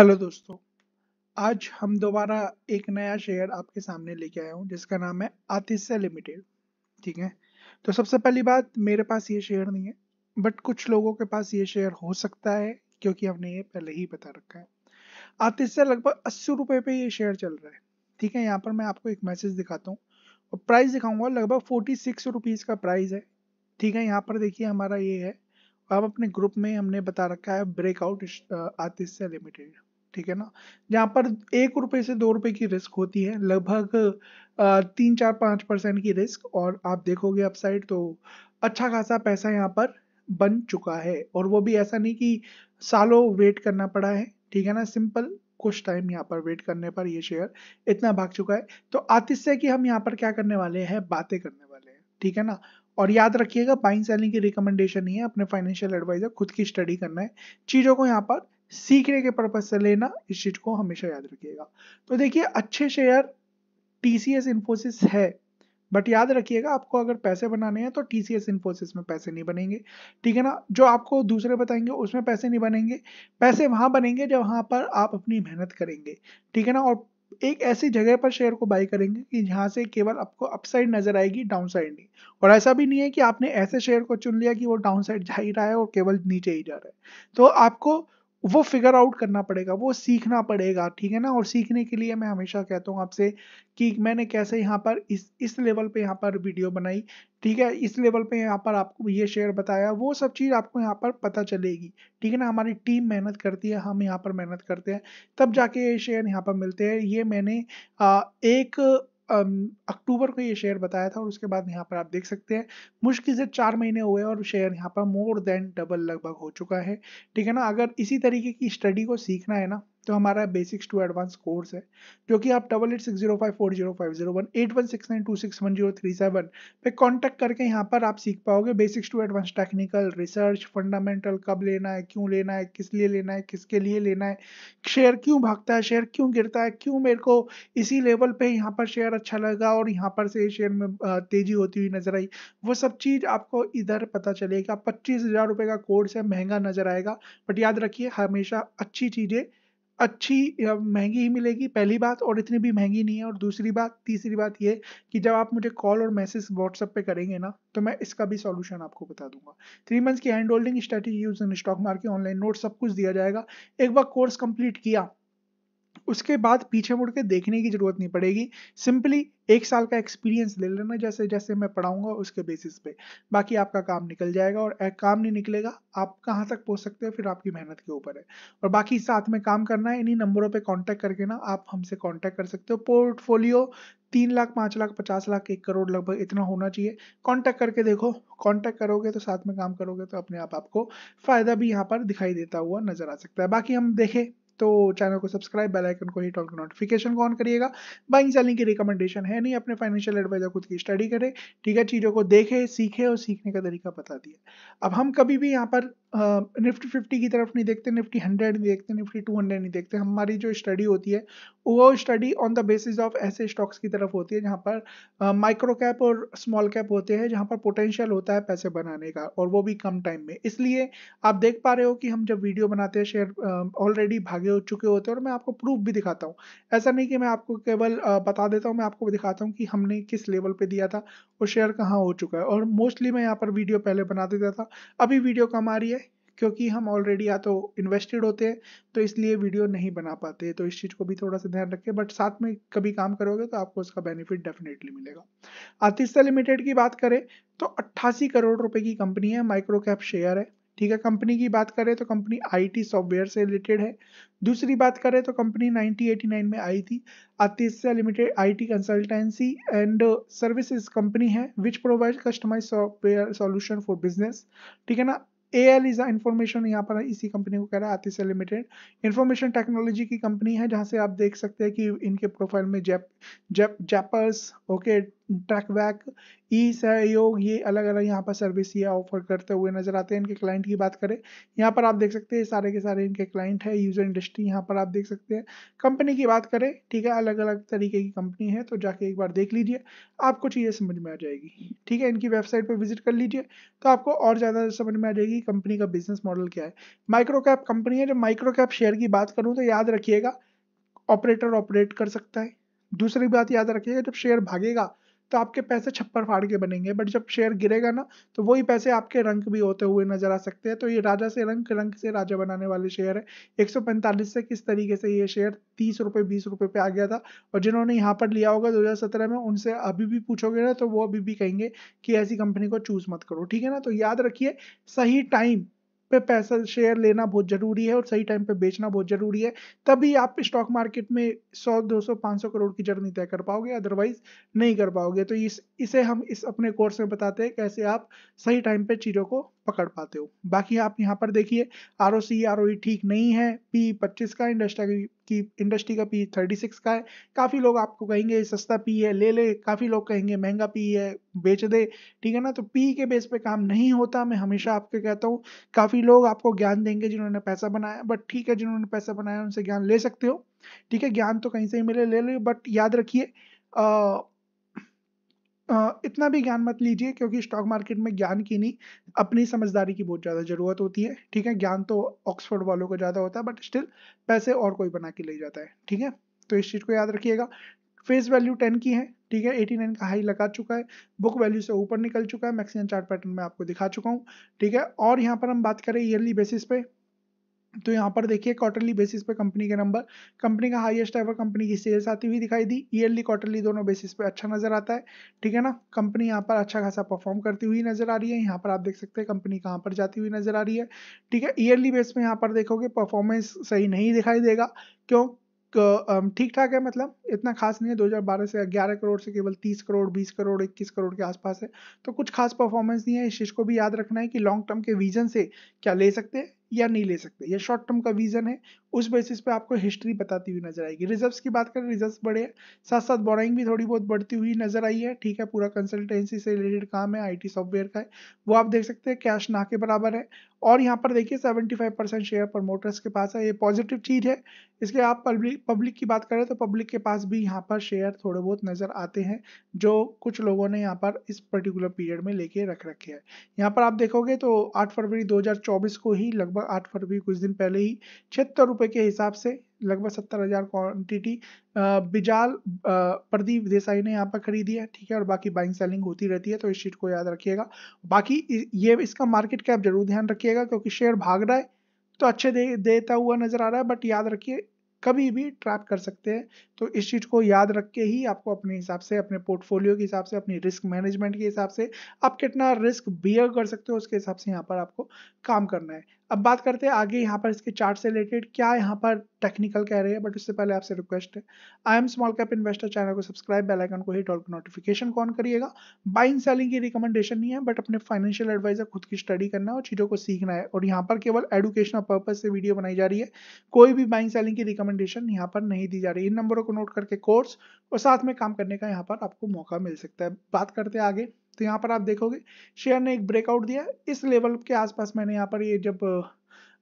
hello दोस्तों आज हम दोबारा एक नया शेयर आपके सामने लेके आया हूँ जिसका नाम है आतिश्य लिमिटेड ठीक है तो सबसे पहली बात मेरे पास ये शेयर नहीं है बट कुछ लोगों के पास ये शेयर हो सकता है क्योंकि हमने ये पहले ही बता रखा है आतिश्य लगभग अस्सी रुपये पे ये शेयर चल रहा है ठीक है यहाँ पर मैं आपको एक मैसेज दिखाता हूँ और प्राइस दिखाऊंगा लगभग फोर्टी सिक्स रुपीज़ का प्राइस है ठीक है यहाँ पर देखिए हमारा ये है अब अपने ग्रुप में हमने बता रखा है ब्रेकआउट आतिश्य लिमिटेड ठीक है ना जहाँ पर एक रुपये से दो रुपये की रिस्क होती है लगभग तीन चार पाँच परसेंट की रिस्क और आप देखोगे अपसाइड तो अच्छा खासा पैसा यहाँ पर बन चुका है और वो भी ऐसा नहीं कि सालों वेट करना पड़ा है ठीक है ना सिंपल कुछ टाइम यहाँ पर वेट करने पर ये शेयर इतना भाग चुका है तो आतिश्य की कि हम यहाँ पर क्या करने वाले हैं बातें करने वाले हैं ठीक है ना और याद रखिएगा बाइंग सेलिंग की रिकमेंडेशन नहीं है अपने फाइनेंशियल एडवाइजर खुद की स्टडी करना है चीज़ों को यहाँ पर सीखने के पर्पज से लेना इस चीज को हमेशा याद रखिएगा तो देखिए अच्छे शेयर टीसीएस इंफोसिस है बट याद रखिएगा आपको अगर पैसे बनाने हैं तो टीसीएस इंफोसिस में पैसे नहीं बनेंगे ठीक है ना जो आपको दूसरे बताएंगे उसमें पैसे नहीं बनेंगे पैसे वहां बनेंगे जब वहां पर आप अपनी मेहनत करेंगे ठीक है ना और एक ऐसी जगह पर शेयर को बाई करेंगे कि जहाँ से केवल आपको अपसाइड नजर आएगी डाउनसाइड नहीं और ऐसा भी नहीं है कि आपने ऐसे शेयर को चुन लिया कि वो डाउनसाइड जा ही रहा है और केवल नीचे ही जा रहा है तो आपको वो फिगर आउट करना पड़ेगा वो सीखना पड़ेगा ठीक है ना और सीखने के लिए मैं हमेशा कहता हूँ आपसे कि मैंने कैसे यहाँ पर इस इस लेवल पे यहाँ पर वीडियो बनाई ठीक है इस लेवल पे यहाँ पर आपको ये शेयर बताया वो सब चीज़ आपको यहाँ पर पता चलेगी ठीक है ना हमारी टीम मेहनत करती है हम यहाँ पर मेहनत करते हैं तब जाके ये शेयर यहाँ पर मिलते हैं ये मैंने आ, एक अक्टूबर को ये शेयर बताया था और उसके बाद यहाँ पर आप देख सकते हैं मुश्किल से चार महीने हुए और शेयर यहाँ पर मोर देन डबल लगभग हो चुका है ठीक है ना अगर इसी तरीके की स्टडी को सीखना है ना तो हमारा बेसिक्स टू एडवांस कोर्स है जो कि आप double eight six zero five four zero five zero one eight one six nine two six one zero three seven पे कॉन्टैक्ट करके यहाँ पर आप सीख पाओगे basics to advance technical research fundamental कब लेना है क्यों लेना है किस लिए लेना है किसके लिए लेना है शेयर क्यों भागता है शेयर क्यों गिरता है क्यों मेरे को इसी लेवल पर यहाँ पर शेयर अच्छा लगा और यहाँ पर से शेयर में तेजी होती हुई नजर आई वो सब चीज़ आपको इधर पता चलेगा पच्चीस हज़ार रुपये का कोर्स है महंगा नजर आएगा बट याद रखिए हमेशा अच्छी चीज़ें अच्छी महंगी ही मिलेगी पहली बात और इतनी भी महंगी नहीं है और दूसरी बात तीसरी बात ये कि जब आप मुझे कॉल और मैसेज व्हाट्सअप पे करेंगे ना तो मैं इसका भी सॉल्यूशन आपको बता दूंगा थ्री मंथ्स की hand holding strategy use in stock market online note सब कुछ दिया जाएगा एक बार कोर्स कंप्लीट किया उसके बाद पीछे मुड़ के देखने की जरूरत नहीं पड़ेगी सिंपली एक साल का एक्सपीरियंस ले लेना जैसे जैसे मैं पढ़ाऊंगा उसके बेसिस पे बाकी आपका काम निकल जाएगा और काम नहीं निकलेगा आप कहाँ तक पहुँच सकते हो फिर आपकी मेहनत के ऊपर है और बाकी साथ में काम करना है इन्हीं नंबरों पर कॉन्टैक्ट करके ना आप हमसे कॉन्टैक्ट कर सकते हो पोर्टफोलियो तीन लाख पाँच लाख पचास लाख एक करोड़ लगभग इतना होना चाहिए कॉन्टेक्ट करके देखो कॉन्टेक्ट करोगे तो साथ में काम करोगे तो अपने आप आपको फ़ायदा भी यहाँ पर दिखाई देता हुआ नज़र आ सकता है बाकी हम देखें तो चैनल को सब्सक्राइब बेल आइकन को हिट और नोटिफिकेशन को ऑन करिएगा बाइंग सेलिंग की रिकमेंडेशन है नहीं अपने फाइनेंशियल एडवाइजर खुद की स्टडी करें ठीक है चीज़ों को देखें सीखें और सीखने का तरीका बता दिया अब हम कभी भी यहाँ पर निफ्टी फिफ्टी की तरफ नहीं देखते निफ्टी हंड्रेड नहीं देखते निफ्टी टू हंड्रेड नहीं देखते हमारी जो स्टडी होती है वो study on the basis of ऐसे स्टॉक्स की तरफ होती है जहाँ पर माइक्रो कैप और स्मॉल कैप होते हैं जहाँ पर पोटेंशियल होता है पैसे बनाने का और वो भी कम टाइम में इसलिए आप देख पा रहे हो कि हम जब वीडियो बनाते हैं शेयर ऑलरेडी भागे हो चुके होते हैं और मैं आपको प्रूफ भी दिखाता हूँ ऐसा नहीं कि मैं आपको केवल बता देता हूँ मैं आपको दिखाता हूँ कि हमने किस लेवल पर दिया था और शेयर कहाँ हो चुका है और मोस्टली मैं यहाँ पर वीडियो पहले बना देता था अभी वीडियो कम आ रही है क्योंकि हम ऑलरेडी या तो इन्वेस्टेड होते हैं तो इसलिए वीडियो नहीं बना पाते तो इस चीज़ को भी थोड़ा सा ध्यान रखें बट साथ में कभी काम करोगे तो आपको उसका बेनिफिट डेफिनेटली मिलेगा आतिस्ता लिमिटेड की बात करें तो अट्ठासी करोड़ रुपए की कंपनी है माइक्रो कैप शेयर है ठीक है कंपनी की बात करें तो कंपनी आईटी सॉफ्टवेयर से रिलेटेड है दूसरी बात करें तो कंपनी 1989 में आई थी Aatishaya limited IT consultancy and services company है which provide customise software solution for business ठीक है ना ए एल इज़ इन्फॉर्मेशन यहाँ पर इसी कंपनी को कह रहा है आतिशा लिमिटेड इन्फॉर्मेशन टेक्नोलॉजी की कंपनी है जहाँ से आप देख सकते हैं कि इनके प्रोफाइल में जैप जैप जैपर्स ओके ट्रैक बैक ई सहयोग ये अलग अलग यहाँ पर सर्विस ये ऑफर करते हुए नजर आते हैं इनके क्लाइंट की बात करें यहाँ पर आप देख सकते हैं सारे के सारे इनके क्लाइंट है यूजर इंडस्ट्री यहाँ पर आप देख सकते हैं कंपनी की बात करें ठीक है अलग अलग तरीके की कंपनी है तो जाके एक बार देख लीजिए आपको चीज़ें समझ में आ जाएगी ठीक है इनकी वेबसाइट पर विजिट कर लीजिए तो आपको और ज़्यादा समझ में आ जाएगी कंपनी का बिजनेस मॉडल क्या है माइक्रो कैप कंपनी है जब माइक्रो कैप शेयर की बात करूँ तो याद रखिएगा ऑपरेटर ऑपरेट कर सकता है दूसरी बात याद रखिएगा जब शेयर भागेगा तो आपके पैसे छप्पर फाड़ के बनेंगे बट जब शेयर गिरेगा ना तो वही पैसे आपके रंक भी होते हुए नजर आ सकते हैं तो ये राजा से रंक रंक से राजा बनाने वाले शेयर है एक से किस तरीके से ये शेयर तीस रुपये बीस रुपये पे आ गया था और जिन्होंने यहाँ पर लिया होगा दो में उनसे अभी भी पूछोगे ना तो वो अभी भी कहेंगे कि ऐसी कंपनी को चूज मत करो ठीक है ना तो याद रखिए सही टाइम पे पैसा शेयर लेना बहुत ज़रूरी है और सही टाइम पे बेचना बहुत ज़रूरी है तभी आप स्टॉक मार्केट में 100 200 500 करोड़ की जर्नी तय कर पाओगे अदरवाइज नहीं कर पाओगे तो इस इसे हम इस अपने कोर्स में बताते हैं कैसे आप सही टाइम पे चीज़ों को पकड़ पाते हो बाकी आप यहाँ पर देखिए आर ओ e e ठीक नहीं है पी पच्चीस का इंडस्ट्री की इंडस्ट्री का पी थर्टी सिक्स का है काफ़ी लोग आपको कहेंगे सस्ता पी है ले ले काफ़ी लोग कहेंगे महंगा पी है बेच दे ठीक है ना तो पी के बेस पे काम नहीं होता मैं हमेशा आपके कहता हूँ काफ़ी लोग आपको ज्ञान देंगे जिन्होंने पैसा बनाया बट ठीक है जिन्होंने पैसा बनाया उनसे ज्ञान ले सकते हो ठीक है ज्ञान तो कहीं से ही मिले ले लो बट याद रखिए इतना भी ज्ञान मत लीजिए क्योंकि स्टॉक मार्केट में ज्ञान की नहीं अपनी समझदारी की बहुत ज़्यादा ज़रूरत होती है ठीक है ज्ञान तो ऑक्सफोर्ड वालों को ज़्यादा होता है बट स्टिल पैसे और कोई बना के ले जाता है ठीक है तो इस चीज़ को याद रखिएगा फेस वैल्यू टेन की है ठीक है एटी नाइन का हाई लगा चुका है बुक वैल्यू से ऊपर निकल चुका है मैक्सिमम चार्ट पैटर्न में आपको दिखा चुका हूँ ठीक है और यहाँ पर हम बात करें ईयरली बेसिस पे तो यहाँ पर देखिए क्वार्टरली बेसिस पे कंपनी के नंबर कंपनी का हाईएस्ट एवर कंपनी की सेल्स आती हुई दिखाई दी ईयरली क्वार्टरली दोनों बेसिस पे अच्छा नजर आता है ठीक है ना कंपनी यहाँ पर अच्छा खासा परफॉर्म करती हुई नजर आ रही है यहाँ पर आप देख सकते हैं कंपनी कहाँ पर जाती हुई नजर आ रही है ठीक है ईयरली बेस में यहाँ पर देखोगे परफॉर्मेंस सही नहीं दिखाई देगा क्यों ठीक ठाक है मतलब इतना खास नहीं है 2012 से 11 करोड़ से केवल 30 करोड़ 20 करोड़ 21 करोड़ के आसपास है तो कुछ खास परफॉर्मेंस नहीं है इस चीज़ को भी याद रखना है कि लॉन्ग टर्म के विजन से क्या ले सकते हैं या नहीं ले सकते ये शॉर्ट टर्म का विजन है उस बेसिस पे आपको हिस्ट्री बताती हुई नजर आएगी रिजर्व्स की बात करें रिजर्व्स बढ़े साथ साथ बोराइंग भी थोड़ी बहुत बढ़ती हुई नजर आई है ठीक है पूरा कंसल्टेंसी से रिलेटेड काम है आईटी सॉफ्टवेयर का है वो आप देख सकते हैं कैश ना के बराबर है और यहाँ पर देखिए 75 परसेंट शेयर प्रमोटर्स के पास है ये पॉजिटिव चीज़ है इसके आप पब्लिक पब्लिक की बात करें तो पब्लिक के पास भी यहाँ पर शेयर थोड़े बहुत नज़र आते हैं जो कुछ लोगों ने यहाँ पर इस पर्टिकुलर पीरियड में लेके रख रखे हैं यहाँ पर आप देखोगे तो 8 फरवरी 2024 को ही लगभग 8 फरवरी कुछ दिन पहले ही छिहत्तर रुपए के हिसाब से लगभग सत्तर हजार क्वान्टिटी बिजाल प्रदीप देसाई ने यहाँ पर खरीदी है ठीक है और बाकी बाइंग सेलिंग होती रहती है तो इस चीज को याद रखिएगा बाकी ये इसका मार्केट कैप जरूर ध्यान रखिएगा क्योंकि शेयर भाग रहा है तो अच्छे दे, देता हुआ नजर आ रहा है बट याद रखिए कभी भी ट्रैप कर सकते हैं तो इस चीज़ को याद रख के ही आपको अपने हिसाब से अपने पोर्टफोलियो के हिसाब से अपनी रिस्क मैनेजमेंट के हिसाब से आप कितना रिस्क बियर कर सकते हो उसके हिसाब से यहाँ पर आपको काम करना है अब बात करते हैं आगे यहाँ पर इसके चार्ट से रिलेटेड क्या यहाँ पर टेक्निकल कह रहे हैं बट उससे पहले आपसे रिक्वेस्ट है I am small cap investor channel को सब्सक्राइब बेल आइकन को हिट और नोटिफिकेशन ऑन करिएगा बाइंग सेलिंग की रिकमेंडेशन नहीं है बट अपने फाइनेंशियल एडवाइजर खुद की स्टडी करना है और चीज़ों को सीखना है और यहाँ पर केवल एडुकेशनल पर्पज से वीडियो बनाई जा रही है कोई भी बाइंग सेलिंग की रिकमेंडेशन यहाँ पर नहीं दी जा रही इन नंबरों को नोट करके कोर्स और साथ में काम करने का यहाँ पर आपको मौका मिल सकता है बात करते हैं आगे तो यहाँ पर आप देखोगे शेयर ने एक ब्रेकआउट दिया इस लेवल के आसपास मैंने यहाँ पर ये जब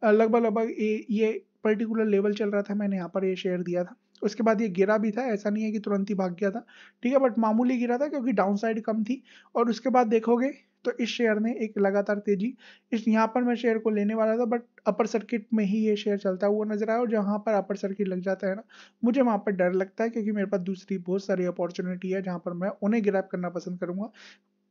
लगभग लगभग ये ये पर्टिकुलर लेवल चल रहा था मैंने यहाँ पर ये शेयर दिया था उसके बाद ये गिरा भी था ऐसा नहीं है कि तुरंत ही भाग गया था ठीक है बट मामूली गिरा था क्योंकि डाउन साइड कम थी और उसके बाद देखोगे तो इस शेयर ने एक लगातार तेजी इस यहाँ पर मैं शेयर को लेने वाला था बट अपर सर्किट में ही ये शेयर चलता हुआ नजर आया और जहाँ पर अपर सर्किट लग जाता है ना मुझे वहाँ पर डर लगता है क्योंकि मेरे पास दूसरी बहुत सारी अपॉर्चुनिटी है जहाँ पर मैं उन्हें ग्रैप करना पसंद करूँगा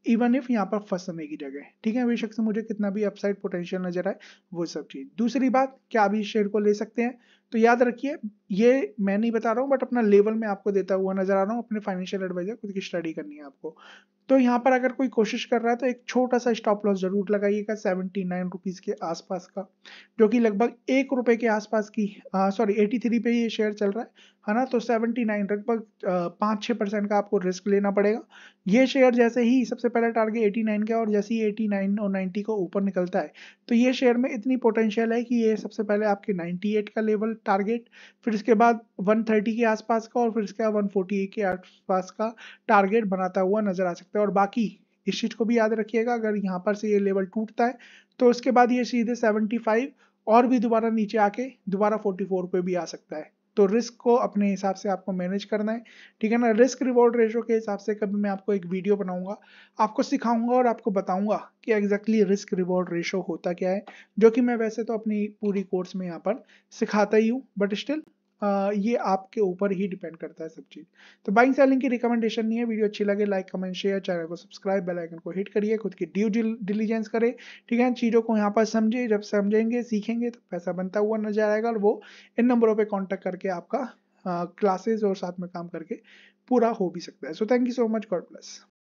इवन इफ यहाँ पर फंसने की जगह ठीक है बेशक से मुझे कितना भी अपसाइड पोटेंशियल नजर आए वो सब चीज दूसरी बात क्या आप इस शेयर को ले सकते हैं तो याद रखिए ये मैं नहीं बता रहा हूँ बट अपना लेवल में आपको देता हुआ नजर आ रहा हूँ अपने फाइनेंशियल एडवाइजर खुद की स्टडी करनी है आपको तो यहाँ पर अगर कोई कोशिश कर रहा है तो एक छोटा सा स्टॉप लॉस जरूर लगाइएगा सेवेंटी नाइन रुपीज़ के आसपास का जो कि लगभग एक रुपए के आसपास की सॉरी एटी थ्री पे ये शेयर चल रहा है है ना तो सेवेंटी नाइन लगभग पाँच छः परसेंट का आपको रिस्क लेना पड़ेगा ये शेयर जैसे ही सबसे पहला टारगेट एटी नाइन का और जैसे ही एटी नाइन और नाइन्टी को ऊपर निकलता है तो ये शेयर में इतनी पोटेंशियल है कि ये सबसे पहले आपके नाइन्टी एट का लेवल टारगेट फिर इसके बाद 130 के आसपास का और फिर इसके बाद 148 के आसपास का टारगेट बनाता हुआ नजर आ सकता है और बाकी इस चीज़ को भी याद रखिएगा अगर यहाँ पर से ये लेवल टूटता है तो उसके बाद ये सीधे 75 और भी दोबारा नीचे आके दोबारा 44 पे भी आ सकता है तो रिस्क को अपने हिसाब से आपको मैनेज करना है ठीक है ना रिस्क रिवॉर्ड रेशो के हिसाब से कभी मैं आपको एक वीडियो बनाऊंगा आपको सिखाऊंगा और आपको बताऊंगा कि एग्जैक्टली रिस्क रिवॉर्ड रेशो होता क्या है जो कि मैं वैसे तो अपनी पूरी कोर्स में यहाँ पर सिखाता ही हूँ बट स्टिल ये आपके ऊपर ही डिपेंड करता है सब चीज़ तो बाइंग सेलिंग की रिकमेंडेशन नहीं है वीडियो अच्छी लगे लाइक कमेंट शेयर चैनल को सब्सक्राइब बेल आइकन को हिट करिए खुद की ड्यू डिलीजेंस करें ठीक है चीज़ों को यहाँ पर समझे जब समझेंगे सीखेंगे तो पैसा बनता हुआ नजर आएगा और वो इन नंबरों पर कॉन्टेक्ट करके आपका क्लासेज और साथ में काम करके पूरा हो भी सकता है so thank you so much God bless